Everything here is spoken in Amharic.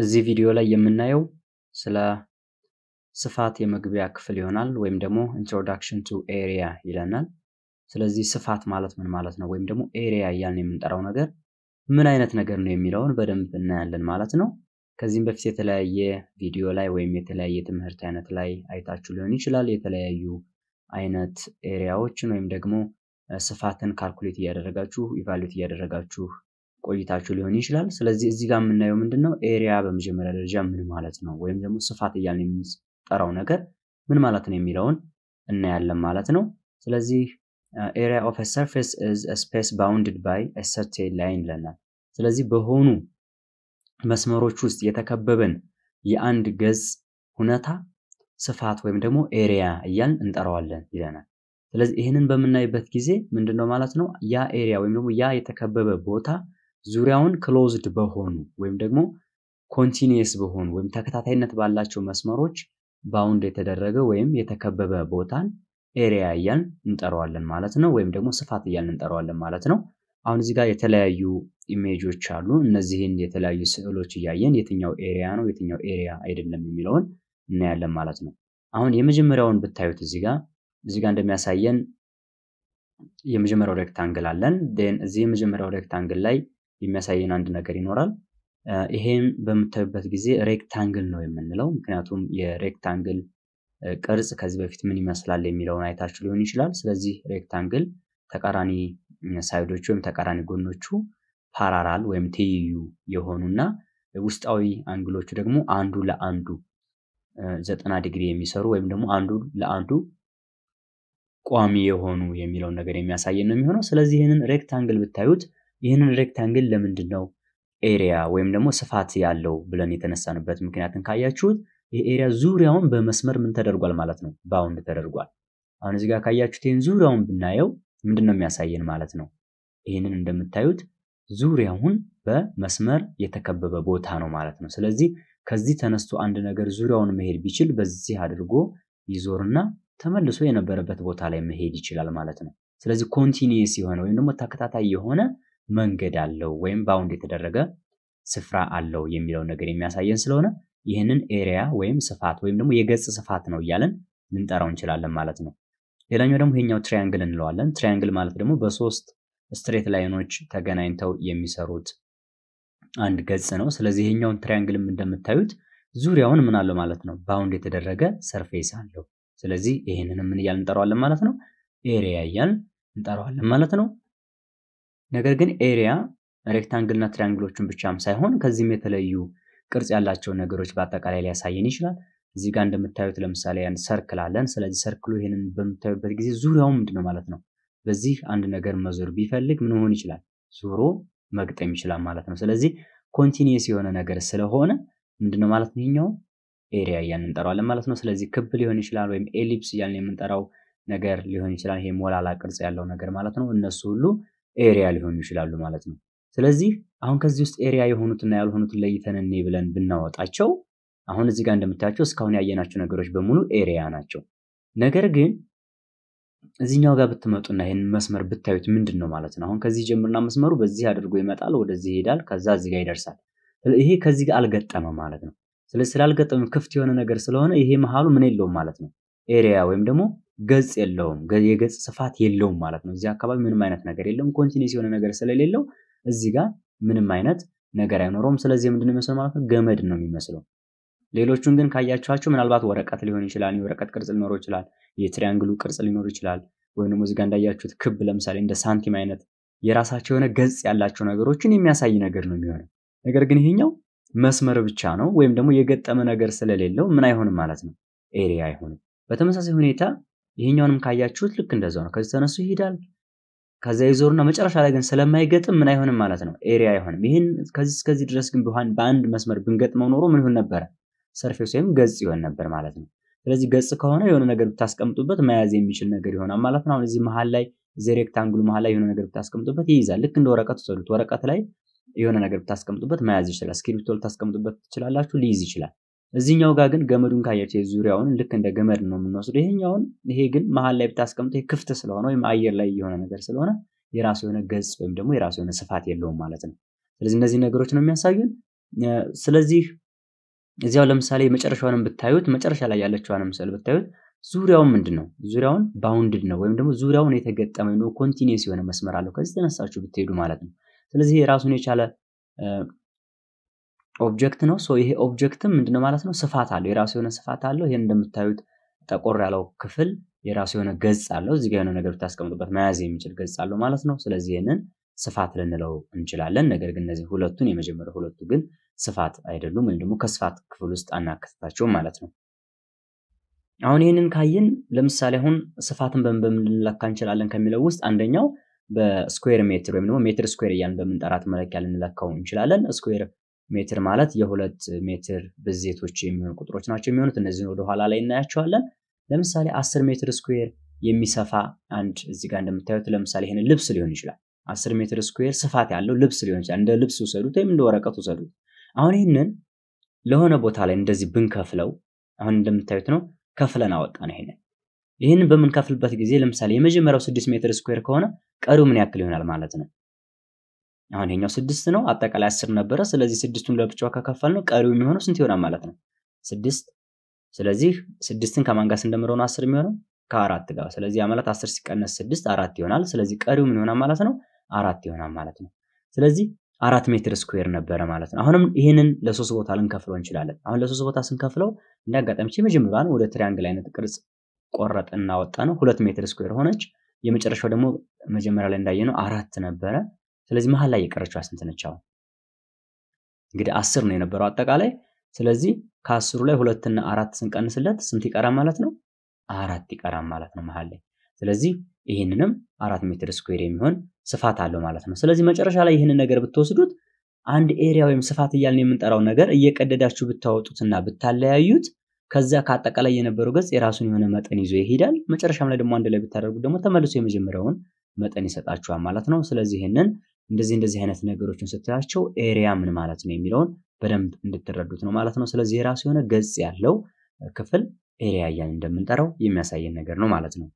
እዚህ ቪዲዮ ላይ የምናየው ስለ ስፋት የመግቢያ ክፍል ይሆናል ወይም ደግሞ ኢንትሮዳክሽን ቱ ኤሪያ ይለናል። ስለዚህ ስፋት ማለት ምን ማለት ነው ወይም ደግሞ ኤሪያ እያልን የምንጠራው ነገር ምን አይነት ነገር ነው የሚለውን በደንብ እናያለን ማለት ነው። ከዚህም በፊት የተለያየ ቪዲዮ ላይ ወይም የተለያየ ትምህርት አይነት ላይ አይታችሁ ሊሆን ይችላል። የተለያዩ አይነት ኤሪያዎችን ወይም ደግሞ ስፋትን ካልኩሌት እያደረጋችሁ ኢቫሉዌት እያደረጋችሁ ቆይታችሁ ሊሆን ይችላል። ስለዚህ እዚህ ጋር የምናየው ምንድን ነው ኤሪያ በመጀመሪያ ደረጃ ምን ማለት ነው ወይም ደግሞ ስፋት እያልን የምንጠራው ነገር ምን ማለት ነው የሚለውን እናያለን ማለት ነው። ስለዚህ ኤሪያ ኦፍ ሰርፌስ ስፔስ ባውንድድ ባይ ሰርቴ ላይን ይለናል። ስለዚህ በሆኑ መስመሮች ውስጥ የተከበበን የአንድ ገጽ ሁነታ ስፋት ወይም ደግሞ ኤሪያ እያልን እንጠራዋለን ይለናል። ስለዚህ ይህንን በምናይበት ጊዜ ምንድነው ማለት ነው ያ ኤሪያ ወይም ደግሞ ያ የተከበበ ቦታ ዙሪያውን ክሎዝድ በሆኑ ወይም ደግሞ ኮንቲኒየስ በሆኑ ወይም ተከታታይነት ባላቸው መስመሮች ባውንድ የተደረገ ወይም የተከበበ ቦታን ኤሪያ እያልን እንጠራዋለን ማለት ነው። ወይም ደግሞ ስፋት እያልን እንጠራዋለን ማለት ነው። አሁን እዚህ ጋር የተለያዩ ኢሜጆች አሉ። እነዚህን የተለያዩ ስዕሎች እያየን የትኛው ኤሪያ ነው የትኛው ኤሪያ አይደለም የሚለውን እናያለን ማለት ነው። አሁን የመጀመሪያውን ብታዩት እዚህ ጋር እዚህ ጋር እንደሚያሳየን የመጀመሪያው ሬክታንግል አለን። ን እዚህ የመጀመሪያው ሬክታንግል ላይ የሚያሳየን አንድ ነገር ይኖራል። ይሄም በምታዩበት ጊዜ ሬክታንግል ነው የምንለው፣ ምክንያቱም የሬክታንግል ቅርጽ ከዚህ በፊት ምን ይመስላል የሚለውን አይታችሁ ሊሆን ይችላል። ስለዚህ ሬክታንግል ተቃራኒ ሳይዶቹ ወይም ተቃራኒ ጎኖቹ ፓራራል ወይም ትይዩ የሆኑና ውስጣዊ አንግሎቹ ደግሞ አንዱ ለአንዱ ዘጠና ዲግሪ የሚሰሩ ወይም ደግሞ አንዱ ለአንዱ ቋሚ የሆኑ የሚለውን ነገር የሚያሳየን ነው የሚሆነው። ስለዚህ ይህንን ሬክታንግል ብታዩት ይህንን ሬክታንግል ለምንድን ነው ኤሪያ ወይም ደግሞ ስፋት ያለው ብለን የተነሳንበት ምክንያትን ካያችሁት የኤሪያ ዙሪያውን በመስመር ምን ተደርጓል ማለት ነው? ባውንድ ተደርጓል። አሁን እዚህ ጋር ካያችሁት ይህን ዙሪያውን ብናየው ምንድን ነው የሚያሳየን ማለት ነው? ይህንን እንደምታዩት ዙሪያውን በመስመር የተከበበ ቦታ ነው ማለት ነው። ስለዚህ ከዚህ ተነስቶ አንድ ነገር ዙሪያውን መሄድ ቢችል በዚህ አድርጎ ይዞርና ተመልሶ የነበረበት ቦታ ላይ መሄድ ይችላል ማለት ነው። ስለዚህ ኮንቲኒየስ የሆነ ወይም ደግሞ ተከታታይ የሆነ መንገድ አለው ወይም ባውንድ የተደረገ ስፍራ አለው የሚለውን ነገር የሚያሳየን ስለሆነ ይህንን ኤሪያ ወይም ስፋት ወይም ደግሞ የገጽ ስፋት ነው እያለን ልንጠራው እንችላለን ማለት ነው። ሌላኛው ደግሞ ይሄኛው ትሪያንግል እንለዋለን። ትሪያንግል ማለት ደግሞ በሶስት ስትሬት ላይኖች ተገናኝተው የሚሰሩት አንድ ገጽ ነው። ስለዚህ ይሄኛውን ትሪያንግልም እንደምታዩት ዙሪያውን ምን አለው ማለት ነው፣ ባውንድ የተደረገ ሰርፌስ አለው። ስለዚህ ይህንንም ምን እያልን እንጠራዋለን ማለት ነው፣ ኤሪያ እያልን እንጠራዋለን ማለት ነው። ነገር ግን ኤሪያ ሬክታንግልና ትሪያንግሎቹን ብቻም ሳይሆን ከዚህም የተለዩ ቅርጽ ያላቸው ነገሮች በአጠቃላይ ሊያሳየን ይችላል። እዚህ ጋር እንደምታዩት ለምሳሌ አንድ ሰርክል አለን። ስለዚህ ሰርክሉ ይህንን በምታዩበት ጊዜ ዙሪያው ምንድነው ማለት ነው። በዚህ አንድ ነገር መዞር ቢፈልግ ምን ሆን ይችላል? ዞሮ መግጠም ይችላል ማለት ነው። ስለዚህ ኮንቲኒስ የሆነ ነገር ስለሆነ ምንድነው ማለት ነው ይኛው ኤሪያ እያን እንጠራዋለን ማለት ነው። ስለዚህ ክብ ሊሆን ይችላል ወይም ኤሊፕስ እያን የምንጠራው ነገር ሊሆን ይችላል። ይሄ ሞላላ ቅርጽ ያለው ነገር ማለት ነው። እነሱ ሁሉ ኤሪያ ሊሆኑ ይችላሉ ማለት ነው። ስለዚህ አሁን ከዚህ ውስጥ ኤሪያ የሆኑትና ያልሆኑትን ለይተን እኔ ብለን ብናወጣቸው አሁን እዚህ ጋር እንደምታያቸው እስካሁን ያየናቸው ነገሮች በሙሉ ኤሪያ ናቸው። ነገር ግን እዚህኛው ጋር ብትመጡና ይህን መስመር ብታዩት ምንድን ነው ማለት ነው? አሁን ከዚህ ጀምርና መስመሩ በዚህ አድርጎ ይመጣል፣ ወደዚህ ይሄዳል፣ ከዛ እዚህ ጋር ይደርሳል። ይሄ ከዚህ ጋር አልገጠመም ማለት ነው። ስለዚህ ስላልገጠመም ክፍት የሆነ ነገር ስለሆነ ይሄ መሀሉ ምን የለውም ማለት ነው። ኤሪያ ወይም ደግሞ ገጽ የለውም፣ የገጽ ስፋት የለውም ማለት ነው። እዚህ አካባቢ ምንም አይነት ነገር የለውም። ኮንቲኒስ የሆነ ነገር ስለሌለው እዚህ ጋር ምንም አይነት ነገር አይኖረውም። ስለዚህ ምንድን ነው የሚመስለው ማለት ነው? ገመድ ነው የሚመስለው። ሌሎቹን ግን ካያችኋቸው ምናልባት ወረቀት ሊሆን ይችላል፣ የወረቀት ቅርጽ ሊኖረው ይችላል፣ የትሪያንግሉ ቅርጽ ሊኖር ይችላል። ወይም ደግሞ እዚህ ጋር እንዳያችሁት ክብ ለምሳሌ እንደ ሳንቲም አይነት የራሳቸው የሆነ ገጽ ያላቸው ነገሮችን የሚያሳይ ነገር ነው የሚሆነው። ነገር ግን ይሄኛው መስመር ብቻ ነው፣ ወይም ደግሞ የገጠመ ነገር ስለሌለው ምን አይሆንም ማለት ነው ኤሪያ አይሆንም። በተመሳሳይ ሁኔታ ይሄኛውንም ካያችሁት ልክ እንደዛው ነው። ከዚህ ተነሱ ይሄዳል። ከዛ ይዞርና መጨረሻ ላይ ግን ስለማይገጥም ምን አይሆንም ማለት ነው፣ ኤሪያ አይሆንም። ይህን ከዚህ እስከዚህ ድረስ ግን ቢሆን በአንድ መስመር ብንገጥመው ኖሮ ምን ይሆን ነበረ? ሰርፌስ ወይም ገጽ ይሆን ነበር ማለት ነው። ስለዚህ ገጽ ከሆነ የሆነ ነገር ብታስቀምጡበት መያዝ የሚችል ነገር ይሆናል ማለት ነው። አሁን እዚህ መሀል ላይ እዚህ ሬክታንግሉ መሀል ላይ የሆነ ነገር ብታስቀምጡበት ይይዛል። ልክ እንደ ወረቀት ውሰዱት። ወረቀት ላይ የሆነ ነገር ብታስቀምጡበት መያዝ ይችላል። እስክሪብቶ ልታስቀምጡበት ትችላላችሁ፣ ሊይዝ ይችላል። እዚህኛው ጋር ግን ገመዱን ካየች ዙሪያውን ልክ እንደ ገመድ ነው የምንወስደው። ይሄኛውን ይሄ ግን መሀል ላይ ብታስቀምጡ ክፍት ስለሆነ ወይም አየር ላይ የሆነ ነገር ስለሆነ የራሱ የሆነ ገጽ ወይም ደግሞ የራሱ የሆነ ስፋት የለውም ማለት ነው። ስለዚህ እነዚህ ነገሮች ነው የሚያሳዩን። ስለዚህ እዚያው ለምሳሌ የመጨረሻውንም ብታዩት መጨረሻ ላይ ያለችዋን ምስል ብታዩት ዙሪያውን ምንድን ነው? ዙሪያውን ባውንድድ ነው ወይም ደግሞ ዙሪያውን የተገጠመ ኮንቲኒስ የሆነ መስመር አለው። ከዚህ ተነሳችሁ ብትሄዱ ማለት ነው። ስለዚህ የራሱን የቻለ ኦብጀክት ነው። ሶ ይሄ ኦብጀክትም ምንድነው ማለት ነው? ስፋት አለው፣ የራሱ የሆነ ስፋት አለው። ይሄን እንደምታዩት ጠቆር ያለው ክፍል የራሱ የሆነ ገጽ አለው። እዚህ ጋር የሆነ ነገር ብታስቀምጡበት መያዝ የሚችል ገጽ አለው ማለት ነው። ስለዚህ ይህንን ስፋት ልንለው እንችላለን። ነገር ግን እነዚህ ሁለቱን የመጀመሪያ ሁለቱ ግን ስፋት አይደሉም፣ ወይም ደግሞ ከስፋት ክፍል ውስጥ አናከትታቸውም ማለት ነው። አሁን ይህንን ካየን ለምሳሌ አሁን ስፋትን በምን በምን ልንለካ እንችላለን ከሚለው ውስጥ አንደኛው በስኩዌር ሜትር ወይም ደግሞ ሜትር ስኩዌር እያልን በምንጠራት መለኪያ ልንለካው እንችላለን። ስኩዌር ሜትር ማለት የሁለት ሜትር ብዜቶች የሚሆኑ ቁጥሮች ናቸው የሚሆኑት። እነዚህን ወደኋላ ላይ እናያቸዋለን። ለምሳሌ አስር ሜትር ስኩዌር የሚሰፋ አንድ እዚህ ጋር እንደምታዩት ለምሳሌ ይህን ልብስ ሊሆን ይችላል። አስር ሜትር ስኩዌር ስፋት ያለው ልብስ ሊሆን ይችላል። እንደ ልብስ ውሰዱት ወይም እንደ ወረቀት ውሰዱት። አሁን ይህንን ለሆነ ቦታ ላይ እንደዚህ ብንከፍለው አሁን እንደምታዩት ነው ከፍለን አወጣን ይሄንን ይህንን በምንከፍልበት ጊዜ ለምሳሌ የመጀመሪያው ስድስት ሜትር ስኩዌር ከሆነ ቀሪው ምን ያክል ይሆናል ማለት ነው አሁን ይሄኛው ስድስት ነው። አጠቃላይ አስር ነበረ። ስለዚህ ስድስቱን ለብቻው ከከፈል ነው ቀሪው የሚሆነው ስንት ይሆናል ማለት ነው? ስድስት። ስለዚህ ስድስትን ከማን ጋር ስንደምረው ነው አስር የሚሆነው? ከአራት ጋር። ስለዚህ ያ ማለት አስር ሲቀነስ ስድስት አራት ይሆናል። ስለዚህ ቀሪው ምን ይሆናል ማለት ነው? አራት ይሆናል ማለት ነው። ስለዚህ አራት ሜትር ስኩዌር ነበረ ማለት ነው። አሁንም ይህንን ለሶስት ቦታ ልንከፍለው እንችላለን። አሁን ለሶስት ቦታ ስንከፍለው እንዳጋጣሚች የመጀመሪያዋን ወደ ትሪያንግል አይነት ቅርጽ ቆረጥ እናወጣ ነው ሁለት ሜትር ስኩዌር ሆነች። የመጨረሻው ደግሞ መጀመሪያ ላይ እንዳየነው አራት ነበረ። ስለዚህ መሀል ላይ የቀረችዋ ስንት ነቻው? እንግዲህ አስር ነው የነበረው አጠቃላይ። ስለዚህ ከአስሩ ላይ ሁለትና አራት ስንቀንስለት ስንት ይቀራል ማለት ነው? አራት ይቀራ ማለት ነው መሀል ላይ። ስለዚህ ይህንንም አራት ሜትር ስኩዌር የሚሆን ስፋት አለው ማለት ነው። ስለዚህ መጨረሻ ላይ ይህንን ነገር ብትወስዱት አንድ ኤሪያ ወይም ስፋት እያልን የምንጠራው ነገር እየቀደዳችሁ ብታወጡትና ብታለያዩት ከዛ ከአጠቃላይ የነበረው ገጽ የራሱን የሆነ መጠን ይዞ ይሄዳል። መጨረሻም ላይ ደግሞ አንድ ላይ ብታደርጉት ደግሞ ተመልሶ የመጀመሪያውን መጠን ይሰጣችኋል ማለት ነው። ስለዚህ ይህንን እንደዚህ እንደዚህ አይነት ነገሮችን ስታያቸው ኤሪያ ምን ማለት ነው የሚለውን በደንብ እንድትረዱት ነው ማለት ነው። ስለዚህ የራሱ የሆነ ገጽ ያለው ክፍል ኤሪያ እያን እንደምንጠራው የሚያሳየን ነገር ነው ማለት ነው።